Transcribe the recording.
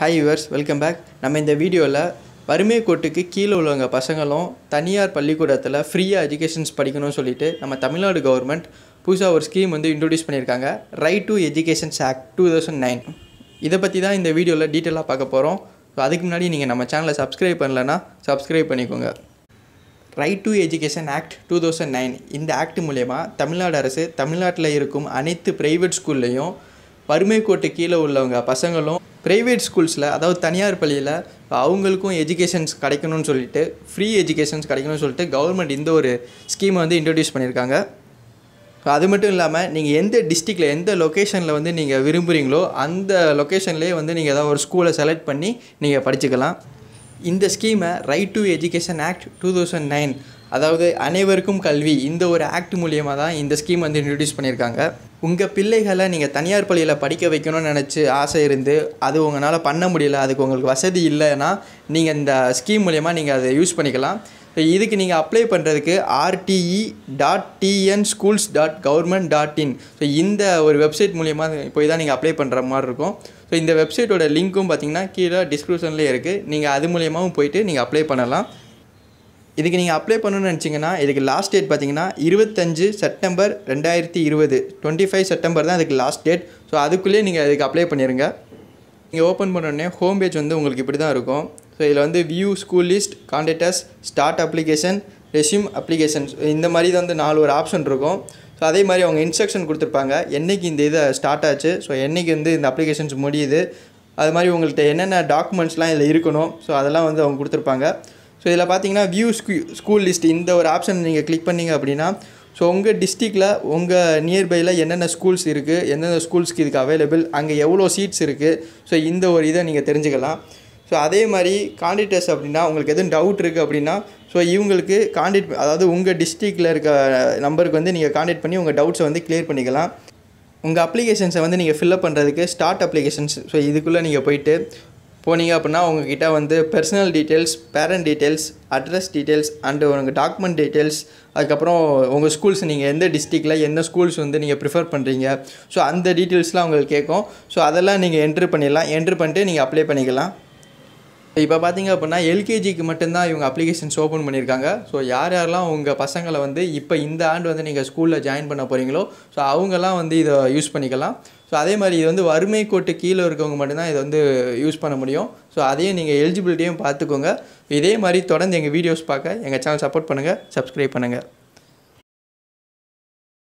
hi yours welcome back நம்ம இந்த வீடியோவில் வறுமை கோட்டுக்கு கீழே உள்ளவங்க பசங்களும் தனியார் பள்ளிக்கூடத்தில் ஃப்ரீயாக எஜுகேஷன்ஸ் படிக்கணும்னு சொல்லிட்டு நம்ம தமிழ்நாடு கவர்மெண்ட் புதுசாக ஒரு ஸ்கீம் வந்து இன்ட்ரொடியூஸ் பண்ணியிருக்காங்க right to educations act two thousand nine இதை பற்றி தான் இந்த வீடியோவில் டீட்டெயிலாக பார்க்க போகிறோம் ஸோ அதுக்கு முன்னாடி நீங்கள் நம்ம சேனலை சப்ஸ்கிரைப் பண்ணலன்னா சப்ஸ்கிரைப் பண்ணிக்கோங்க right to education act two thousand nine இந்த ஆக்ட் மூலயமா தமிழ்நாடு அரசு தமிழ்நாட்டில் இருக்கும் அனைத்து ப்ரைவேட் ஸ்கூல்லையும் வறுமை கோட்டு கீழே உள்ளவங்க பசங்களும் ப்ரைவேட் ஸ்கூல்ஸில் அதாவது தனியார் பள்ளியில் அவங்களுக்கும் எஜுகேஷன்ஸ் கிடைக்கணும்னு சொல்லிட்டு ஃப்ரீ எஜுகேஷன்ஸ் கிடைக்கணும்னு சொல்லிட்டு கவர்மெண்ட் இந்த ஒரு ஸ்கீமை வந்து இன்ட்ரடியூஸ் பண்ணியிருக்காங்க அது மட்டும் இல்லாமல் நீங்கள் எந்த டிஸ்ட்ரிக்டில் எந்த லொக்கேஷனில் வந்து நீங்கள் விரும்புகிறீங்களோ அந்த லொக்கேஷன்லேயே வந்து நீங்கள் ஏதாவது ஒரு ஸ்கூலை செலக்ட் பண்ணி நீங்கள் படிச்சுக்கலாம் இந்த ஸ்கீமை right to education act two thousand nine அதாவது அனைவருக்கும் கல்வி இந்த ஒரு ஆக்ட் மூலியமாக தான் இந்த ஸ்கீம் வந்து இன்ட்ரடியூஸ் பண்ணியிருக்காங்க உங்கள் பிள்ளைகளை நீங்கள் தனியார் பள்ளியில் படிக்க வைக்கணும்னு நினச்சி ஆசை இருந்து அது உங்களால் பண்ண முடியல அதுக்கு உங்களுக்கு வசதி இல்லைன்னா நீங்கள் இந்த ஸ்கீம் மூலயமா நீங்கள் அதை யூஸ் பண்ணிக்கலாம் இதுக்கு நீங்கள் அப்ளை பண்ணுறதுக்கு RTE dot TN schools dot government dot in so இந்த ஒரு வெப்சைட் மூலயமா போய் தான் நீங்கள் அப்ளை பண்ணுற மாதிரி இருக்கும் ஸோ இந்த வெப்சைட்டோட லிங்க்கும் பார்த்தீங்கன்னா கீழே டிஸ்கிரிப்ஷன்லேயே இருக்குது நீங்கள் அது மூலியமாகவும் போயிட்டு நீங்கள் அப்ளை பண்ணலாம் இதுக்கு நீங்கள் அப்ளை பண்ணணும்னு நினச்சிங்கன்னா இதுக்கு லாஸ்ட் டேட் பார்த்தீங்கன்னா இருபத்தஞ்சு செப்டம்பர் ரெண்டாயிரத்தி இருபது டுவெண்ட்டி ஃபைவ் செப்டம்பர் தான் இதுக்கு லாஸ்ட் டேட் ஸோ அதுக்குள்ளேயே நீங்கள் இதுக்கு அப்ளை பண்ணிடுங்க நீங்கள் ஓப்பன் பண்ணோடனே ஹோம் பேஜ் வந்து உங்களுக்கு இப்படி தான் இருக்கும் ஸோ இதில் வந்து view school list contactors start application resume applications இந்த மாதிரி தான் வந்து நாலு ஒரு ஆப்ஷன் இருக்கும் ஸோ அதே மாதிரி அவங்க இன்ஸ்ட்ரக்ஷன் கொடுத்துருப்பாங்க என்றைக்கு இந்த இதை ஸ்டார்ட் ஆச்சு ஸோ என்றைக்கு வந்து இந்த அப்ளிகேஷன்ஸ் முடியுது அது மாதிரி உங்கள்கிட்ட என்னென்ன டாக்குமெண்ட்ஸ்லாம் இதில் இருக்கணும் ஸோ அதெல்லாம் வந்து அவங்க கொடுத்துருப்பாங்க ஸோ இதில் பார்த்தீங்கன்னா வியூ ஸ்கூ ஸ்கூல் லிஸ்ட் இந்த ஒரு ஆப்ஷன் நீங்கள் கிளிக் பண்ணிங்க அப்படின்னா ஸோ உங்கள் டிஸ்ட்ரிக்டில் உங்கள் நியர்பையில் என்னென்ன ஸ்கூல்ஸ் இருக்குது எந்தெந்த ஸ்கூல்ஸ்க்கு இதுக்கு அவைலபிள் அங்கே எவ்வளோ சீட்ஸ் இருக்குது ஸோ இந்த ஒரு இதை நீங்கள் தெரிஞ்சுக்கலாம் ஸோ அதே மாதிரி காண்டிடேட்ஸ் அப்படின்னா உங்களுக்கு எதுவும் டவுட் இருக்குது அப்படின்னா ஸோ இவங்களுக்கு காண்டிட் அதாவது உங்கள் டிஸ்ட்ரிக்டில் இருக்க நம்பருக்கு வந்து நீங்கள் காண்டெக்ட் பண்ணி உங்கள் டவுட்ஸை வந்து கிளியர் பண்ணிக்கலாம் உங்கள் அப்ளிகேஷன்ஸை வந்து நீங்கள் ஃபில்லப் பண்ணுறதுக்கு ஸ்டார்ட் அப்ளிகேஷன்ஸ் ஸோ இதுக்குள்ளே நீங்கள் போயிட்டு போனீங்க அப்படின்னா உங்ககிட்ட வந்து personal details parent details address details and உங்கள் டாக்குமெண்ட் டீட்டெயில்ஸ் அதுக்கப்புறம் உங்கள் ஸ்கூல்ஸ் நீங்கள் எந்த டிஸ்ட்ரிக்டில் எந்த ஸ்கூல்ஸ் வந்து நீங்கள் ப்ரிஃபர் பண்ணுறீங்க ஸோ அந்த டீட்டெயில்ஸ்லாம் உங்களுக்கு கேட்கும் ஸோ அதெல்லாம் நீங்கள் என்ட்ரு பண்ணிடலாம் என்ட்ரு பண்ணிட்டு நீங்கள் அப்ளை பண்ணிக்கலாம் இப்போ பார்த்தீங்க அப்படின்னா எல்கேஜிக்கு மட்டும்தான் இவங்க அப்ளிகேஷன்ஸ் ஓப்பன் பண்ணியிருக்காங்க ஸோ யார் யாரெல்லாம் உங்கள் பசங்களை வந்து இப்போ இந்த ஆண்டு வந்து நீங்கள் ஸ்கூலில் ஜாயின் பண்ண போகிறீங்களோ ஸோ அவங்கெல்லாம் வந்து இதை யூஸ் பண்ணிக்கலாம் ஸோ அதே மாதிரி இது வந்து வறுமை கோட்டு கீழே இருக்கவங்க மட்டும்தான் இதை வந்து யூஸ் பண்ண முடியும் ஸோ அதையும் நீங்கள் எலிஜிபிலிட்டியும் பார்த்துக்கோங்க இதே மாதிரி தொடர்ந்து எங்கள் வீடியோஸ் பார்க்க எங்கள் சேனல் சப்போர்ட் பண்ணுங்கள் சப்ஸ்கிரைப் பண்ணுங்கள்